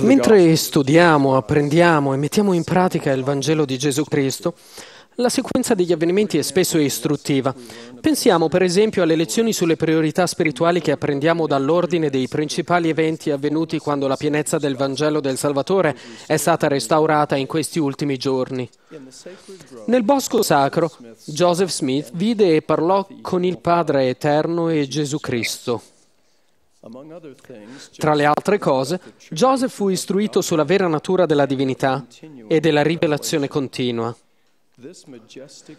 Mentre studiamo, apprendiamo e mettiamo in pratica il Vangelo di Gesù Cristo, la sequenza degli avvenimenti è spesso istruttiva. Pensiamo per esempio alle lezioni sulle priorità spirituali che apprendiamo dall'ordine dei principali eventi avvenuti quando la pienezza del Vangelo del Salvatore è stata restaurata in questi ultimi giorni. Nel bosco sacro, Joseph Smith vide e parlò con il Padre Eterno e Gesù Cristo. Tra le altre cose, Joseph fu istruito sulla vera natura della divinità e della rivelazione continua.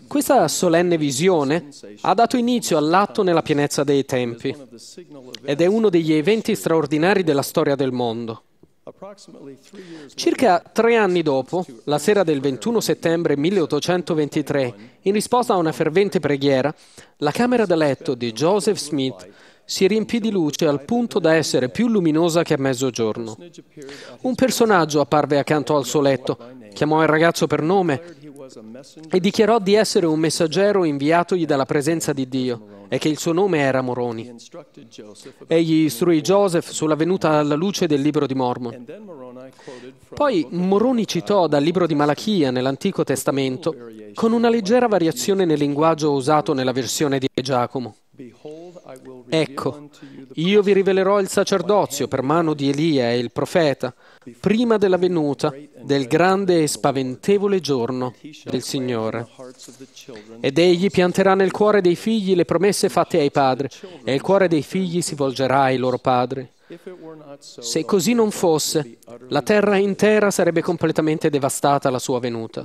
Questa solenne visione ha dato inizio all'atto nella pienezza dei tempi ed è uno degli eventi straordinari della storia del mondo. Circa tre anni dopo, la sera del 21 settembre 1823, in risposta a una fervente preghiera, la camera da letto di Joseph Smith si riempì di luce al punto da essere più luminosa che a mezzogiorno. Un personaggio apparve accanto al suo letto, chiamò il ragazzo per nome e dichiarò di essere un messaggero inviatogli dalla presenza di Dio e che il suo nome era Moroni. Egli istruì Joseph sulla venuta alla luce del libro di Mormon. Poi Moroni citò dal libro di Malachia nell'Antico Testamento con una leggera variazione nel linguaggio usato nella versione di Giacomo. Ecco, io vi rivelerò il sacerdozio per mano di Elia e il profeta, prima della venuta del grande e spaventevole giorno del Signore. Ed egli pianterà nel cuore dei figli le promesse fatte ai padri, e il cuore dei figli si volgerà ai loro padri. Se così non fosse, la terra intera sarebbe completamente devastata alla sua venuta.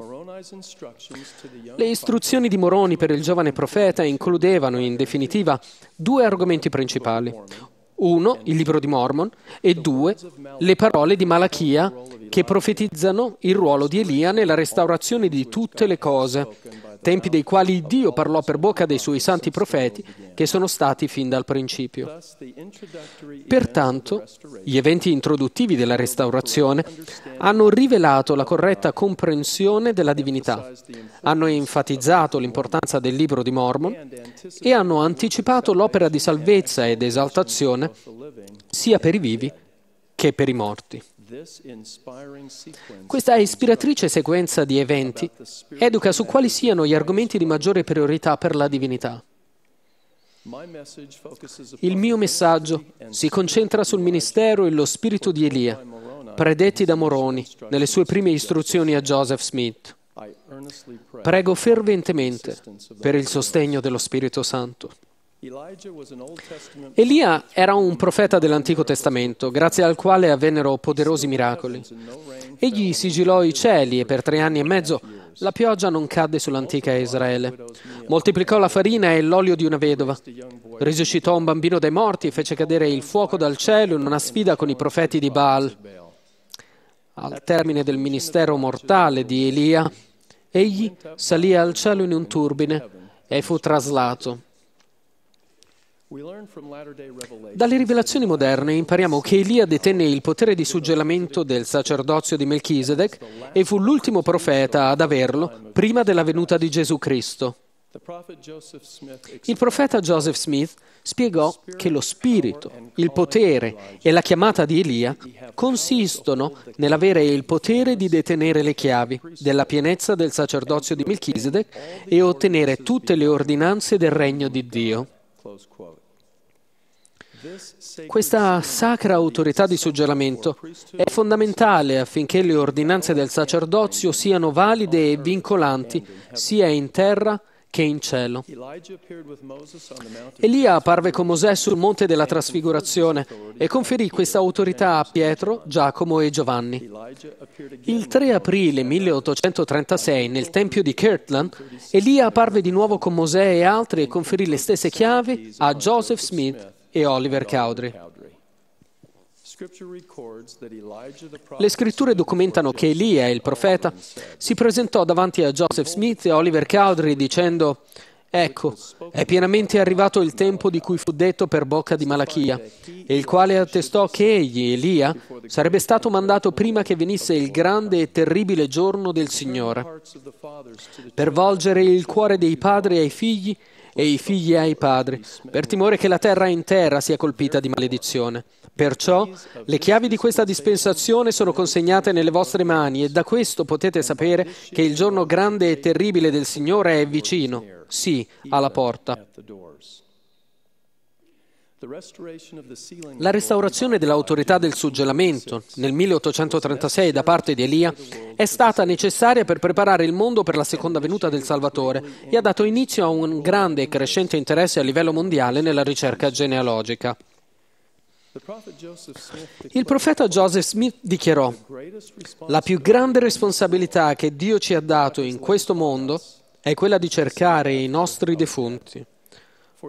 Le istruzioni di Moroni per il giovane profeta includevano, in definitiva, due argomenti principali. Uno, il libro di Mormon, e due, le parole di Malachia che profetizzano il ruolo di Elia nella restaurazione di tutte le cose tempi dei quali Dio parlò per bocca dei suoi santi profeti, che sono stati fin dal principio. Pertanto, gli eventi introduttivi della restaurazione hanno rivelato la corretta comprensione della divinità, hanno enfatizzato l'importanza del libro di Mormon e hanno anticipato l'opera di salvezza ed esaltazione sia per i vivi che per i morti. Questa ispiratrice sequenza di eventi educa su quali siano gli argomenti di maggiore priorità per la divinità. Il mio messaggio si concentra sul ministero e lo spirito di Elia, predetti da Moroni nelle sue prime istruzioni a Joseph Smith. Prego ferventemente per il sostegno dello Spirito Santo. Elia era un profeta dell'Antico Testamento, grazie al quale avvennero poderosi miracoli. Egli sigillò i cieli e per tre anni e mezzo la pioggia non cadde sull'antica Israele. Moltiplicò la farina e l'olio di una vedova. Risuscitò un bambino dai morti e fece cadere il fuoco dal cielo in una sfida con i profeti di Baal. Al termine del ministero mortale di Elia, egli salì al cielo in un turbine e fu traslato. Dalle rivelazioni moderne impariamo che Elia detenne il potere di suggellamento del sacerdozio di Melchisedec e fu l'ultimo profeta ad averlo prima della venuta di Gesù Cristo. Il profeta Joseph Smith spiegò che lo spirito, il potere e la chiamata di Elia consistono nell'avere il potere di detenere le chiavi della pienezza del sacerdozio di Melchisedec e ottenere tutte le ordinanze del regno di Dio. Questa sacra autorità di suggerimento è fondamentale affinché le ordinanze del sacerdozio siano valide e vincolanti sia in terra che in cielo. Elia apparve con Mosè sul monte della trasfigurazione e conferì questa autorità a Pietro, Giacomo e Giovanni. Il 3 aprile 1836, nel tempio di Kirtland, Elia apparve di nuovo con Mosè e altri e conferì le stesse chiavi a Joseph Smith e Oliver Cowdery. Le scritture documentano che Elia, il profeta, si presentò davanti a Joseph Smith e Oliver Cowdery dicendo Ecco, è pienamente arrivato il tempo di cui fu detto per bocca di Malachia, il quale attestò che egli, Elia, sarebbe stato mandato prima che venisse il grande e terribile giorno del Signore, per volgere il cuore dei padri ai figli e i figli ai padri, per timore che la terra intera sia colpita di maledizione. Perciò le chiavi di questa dispensazione sono consegnate nelle vostre mani e da questo potete sapere che il giorno grande e terribile del Signore è vicino, sì, alla porta. La restaurazione dell'autorità del suggelamento nel 1836 da parte di Elia è stata necessaria per preparare il mondo per la seconda venuta del Salvatore e ha dato inizio a un grande e crescente interesse a livello mondiale nella ricerca genealogica. Il profeta Joseph Smith dichiarò, la più grande responsabilità che Dio ci ha dato in questo mondo è quella di cercare i nostri defunti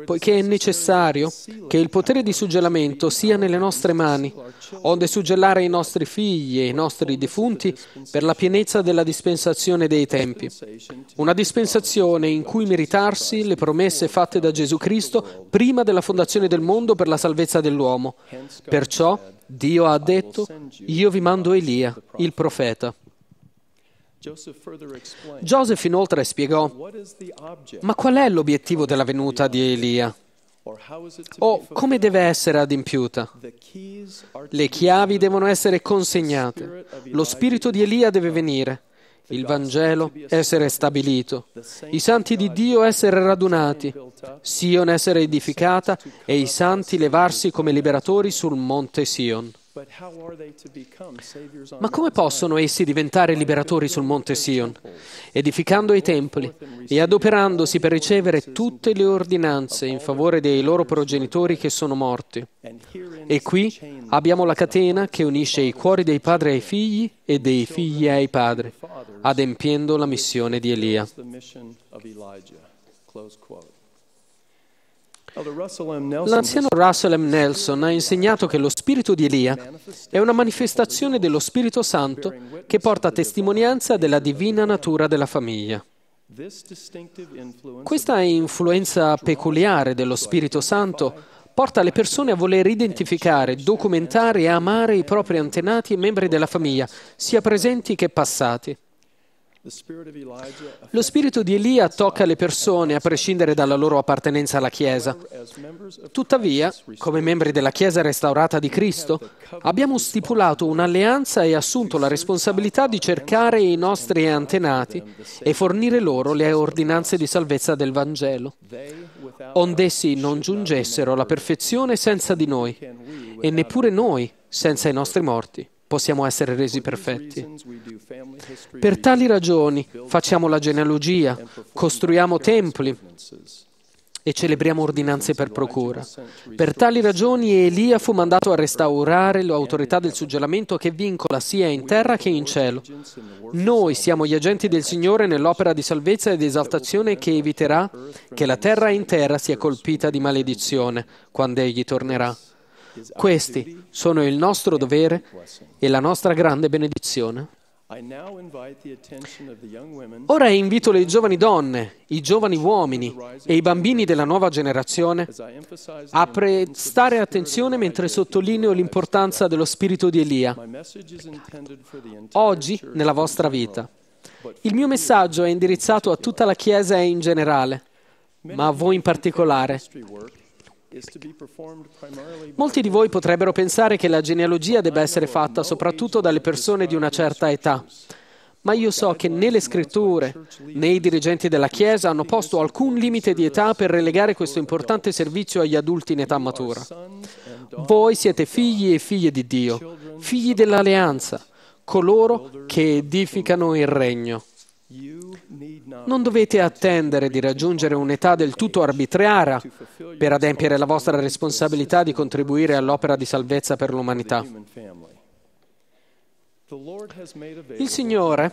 poiché è necessario che il potere di suggellamento sia nelle nostre mani, onde suggellare i nostri figli e i nostri defunti per la pienezza della dispensazione dei tempi. Una dispensazione in cui meritarsi le promesse fatte da Gesù Cristo prima della fondazione del mondo per la salvezza dell'uomo. Perciò Dio ha detto, io vi mando Elia, il profeta. Joseph inoltre spiegò, ma qual è l'obiettivo della venuta di Elia? O come deve essere adempiuta? Le chiavi devono essere consegnate, lo spirito di Elia deve venire, il Vangelo essere stabilito, i santi di Dio essere radunati, Sion essere edificata e i santi levarsi come liberatori sul monte Sion. Ma come possono essi diventare liberatori sul monte Sion, edificando i templi e adoperandosi per ricevere tutte le ordinanze in favore dei loro progenitori che sono morti? E qui abbiamo la catena che unisce i cuori dei padri ai figli e dei figli ai padri, adempiendo la missione di Elia. L'anziano Russell M. Nelson ha insegnato che lo spirito di Elia è una manifestazione dello Spirito Santo che porta testimonianza della divina natura della famiglia. Questa influenza peculiare dello Spirito Santo porta le persone a voler identificare, documentare e amare i propri antenati e membri della famiglia, sia presenti che passati. Lo spirito di Elia tocca le persone a prescindere dalla loro appartenenza alla Chiesa. Tuttavia, come membri della Chiesa restaurata di Cristo, abbiamo stipulato un'alleanza e assunto la responsabilità di cercare i nostri antenati e fornire loro le ordinanze di salvezza del Vangelo, ond'essi non giungessero alla perfezione senza di noi, e neppure noi senza i nostri morti possiamo essere resi perfetti. Per tali ragioni facciamo la genealogia, costruiamo templi e celebriamo ordinanze per procura. Per tali ragioni Elia fu mandato a restaurare l'autorità del suggellamento che vincola sia in terra che in cielo. Noi siamo gli agenti del Signore nell'opera di salvezza ed esaltazione che eviterà che la terra intera sia colpita di maledizione quando Egli tornerà. Esatto. Questi sono il nostro dovere e la nostra grande benedizione. Ora invito le giovani donne, i giovani uomini e i bambini della nuova generazione a prestare attenzione mentre sottolineo l'importanza dello spirito di Elia oggi nella vostra vita. Il mio messaggio è indirizzato a tutta la Chiesa in generale, ma a voi in particolare Molti di voi potrebbero pensare che la genealogia debba essere fatta soprattutto dalle persone di una certa età. Ma io so che né le scritture né i dirigenti della Chiesa hanno posto alcun limite di età per relegare questo importante servizio agli adulti in età matura. Voi siete figli e figlie di Dio, figli dell'alleanza, coloro che edificano il regno. Non dovete attendere di raggiungere un'età del tutto arbitraria per adempiere la vostra responsabilità di contribuire all'opera di salvezza per l'umanità. Il Signore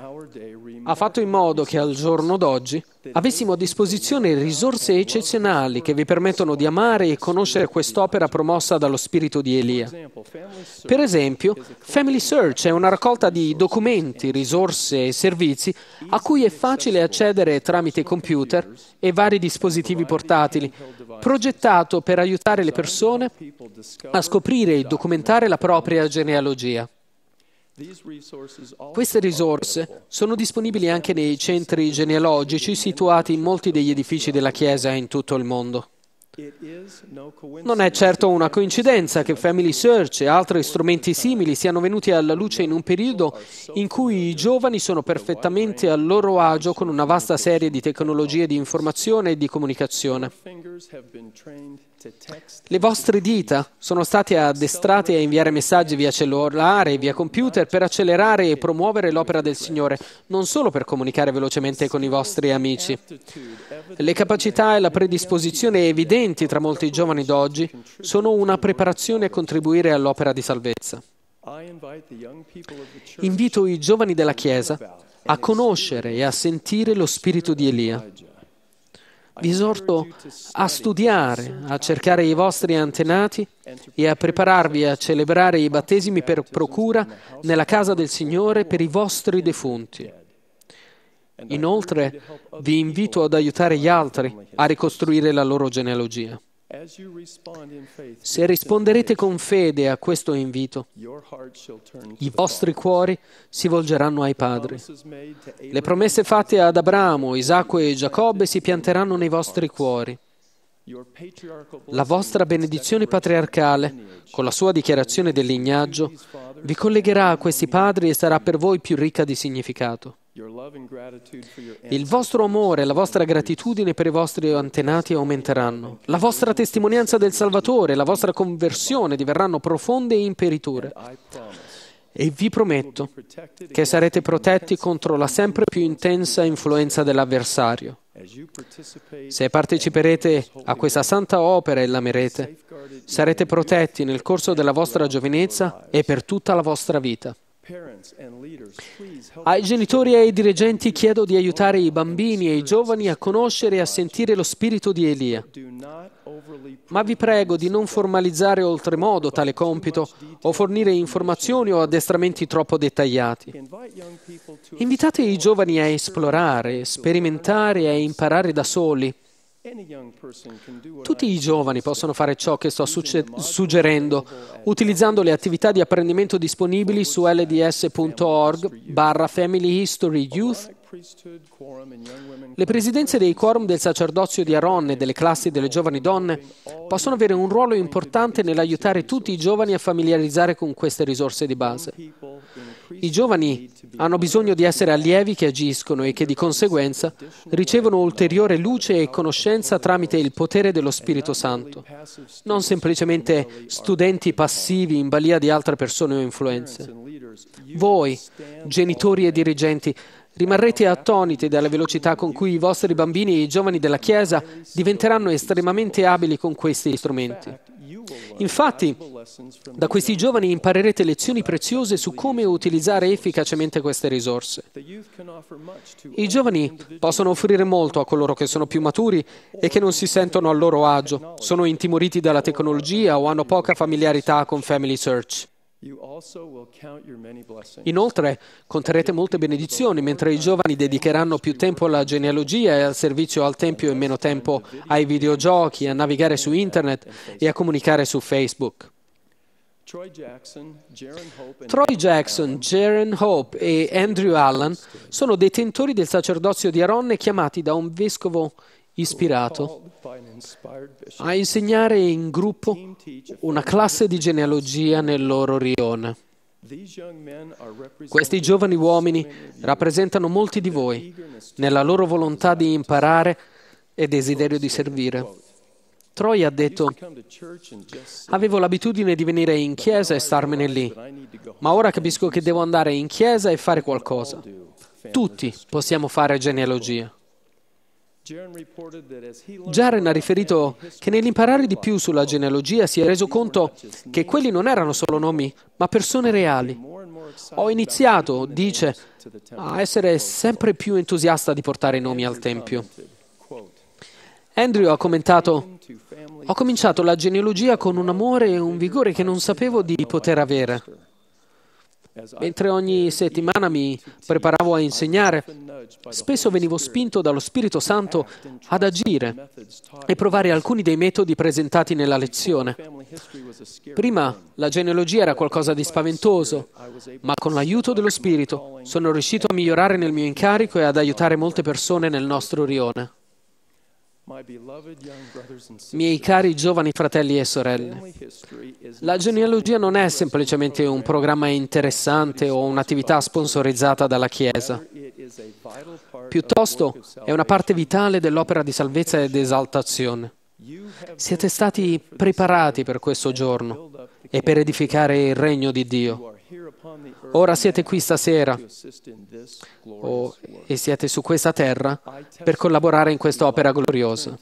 ha fatto in modo che al giorno d'oggi avessimo a disposizione risorse eccezionali che vi permettono di amare e conoscere quest'opera promossa dallo spirito di Elia. Per esempio, Family Search è una raccolta di documenti, risorse e servizi a cui è facile accedere tramite computer e vari dispositivi portatili, progettato per aiutare le persone a scoprire e documentare la propria genealogia. Queste risorse sono disponibili anche nei centri genealogici situati in molti degli edifici della Chiesa in tutto il mondo. Non è certo una coincidenza che Family Search e altri strumenti simili siano venuti alla luce in un periodo in cui i giovani sono perfettamente al loro agio con una vasta serie di tecnologie di informazione e di comunicazione. Le vostre dita sono state addestrate a inviare messaggi via cellulare e via computer per accelerare e promuovere l'opera del Signore, non solo per comunicare velocemente con i vostri amici. Le capacità e la predisposizione evidente talenti tra molti giovani d'oggi sono una preparazione a contribuire all'opera di salvezza. Invito i giovani della Chiesa a conoscere e a sentire lo spirito di Elia. Vi esorto a studiare, a cercare i vostri antenati e a prepararvi a celebrare i battesimi per procura nella casa del Signore per i vostri defunti. Inoltre vi invito ad aiutare gli altri a ricostruire la loro genealogia. Se risponderete con fede a questo invito, i vostri cuori si volgeranno ai padri. Le promesse fatte ad Abramo, Isacco e Giacobbe si pianteranno nei vostri cuori. La vostra benedizione patriarcale, con la sua dichiarazione del lignaggio, vi collegherà a questi padri e sarà per voi più ricca di significato. Il vostro amore e la vostra gratitudine per i vostri antenati aumenteranno. La vostra testimonianza del Salvatore e la vostra conversione diverranno profonde e imperiture. E vi prometto che sarete protetti contro la sempre più intensa influenza dell'avversario. Se parteciperete a questa santa opera e l'amerete, sarete protetti nel corso della vostra giovinezza e per tutta la vostra vita. Ai genitori e ai dirigenti chiedo di aiutare i bambini e i giovani a conoscere e a sentire lo spirito di Elia. Ma vi prego di non formalizzare oltremodo tale compito o fornire informazioni o addestramenti troppo dettagliati. Invitate i giovani a esplorare, sperimentare e imparare da soli tutti i giovani possono fare ciò che sto suggerendo utilizzando le attività di apprendimento disponibili su lds.org barra Family History Youth le presidenze dei quorum del sacerdozio di Aaron e delle classi delle giovani donne possono avere un ruolo importante nell'aiutare tutti i giovani a familiarizzare con queste risorse di base. I giovani hanno bisogno di essere allievi che agiscono e che di conseguenza ricevono ulteriore luce e conoscenza tramite il potere dello Spirito Santo, non semplicemente studenti passivi in balia di altre persone o influenze. Voi, genitori e dirigenti, Rimarrete attoniti dalla velocità con cui i vostri bambini e i giovani della Chiesa diventeranno estremamente abili con questi strumenti. Infatti, da questi giovani imparerete lezioni preziose su come utilizzare efficacemente queste risorse. I giovani possono offrire molto a coloro che sono più maturi e che non si sentono a loro agio, sono intimoriti dalla tecnologia o hanno poca familiarità con Family Search. Inoltre conterete molte benedizioni, mentre i giovani dedicheranno più tempo alla genealogia e al servizio al Tempio e meno tempo ai videogiochi, a navigare su Internet e a comunicare su Facebook. Troy Jackson, Jaron Hope e Andrew Allen sono detentori del sacerdozio di Aronne chiamati da un vescovo ispirato a insegnare in gruppo una classe di genealogia nel loro rione. Questi giovani uomini rappresentano molti di voi nella loro volontà di imparare e desiderio di servire. Troy ha detto, avevo l'abitudine di venire in chiesa e starmene lì, ma ora capisco che devo andare in chiesa e fare qualcosa. Tutti possiamo fare genealogia. Jaren ha riferito che nell'imparare di più sulla genealogia si è reso conto che quelli non erano solo nomi, ma persone reali. Ho iniziato, dice, a essere sempre più entusiasta di portare i nomi al Tempio. Andrew ha commentato, ho cominciato la genealogia con un amore e un vigore che non sapevo di poter avere. Mentre ogni settimana mi preparavo a insegnare, Spesso venivo spinto dallo Spirito Santo ad agire e provare alcuni dei metodi presentati nella lezione. Prima la genealogia era qualcosa di spaventoso, ma con l'aiuto dello Spirito sono riuscito a migliorare nel mio incarico e ad aiutare molte persone nel nostro rione. Miei cari giovani fratelli e sorelle, la genealogia non è semplicemente un programma interessante o un'attività sponsorizzata dalla Chiesa piuttosto è una parte vitale dell'opera di salvezza ed esaltazione. Siete stati preparati per questo giorno e per edificare il regno di Dio. Ora siete qui stasera oh, e siete su questa terra per collaborare in quest'opera gloriosa.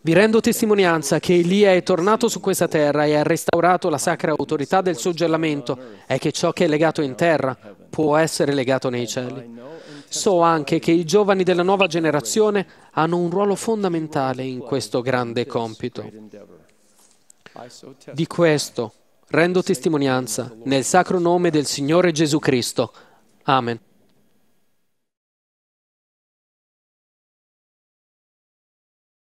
Vi rendo testimonianza che Elia è tornato su questa terra e ha restaurato la sacra autorità del suggellamento e che ciò che è legato in terra può essere legato nei cieli. So anche che i giovani della nuova generazione hanno un ruolo fondamentale in questo grande compito. Di questo rendo testimonianza nel sacro nome del Signore Gesù Cristo. Amen.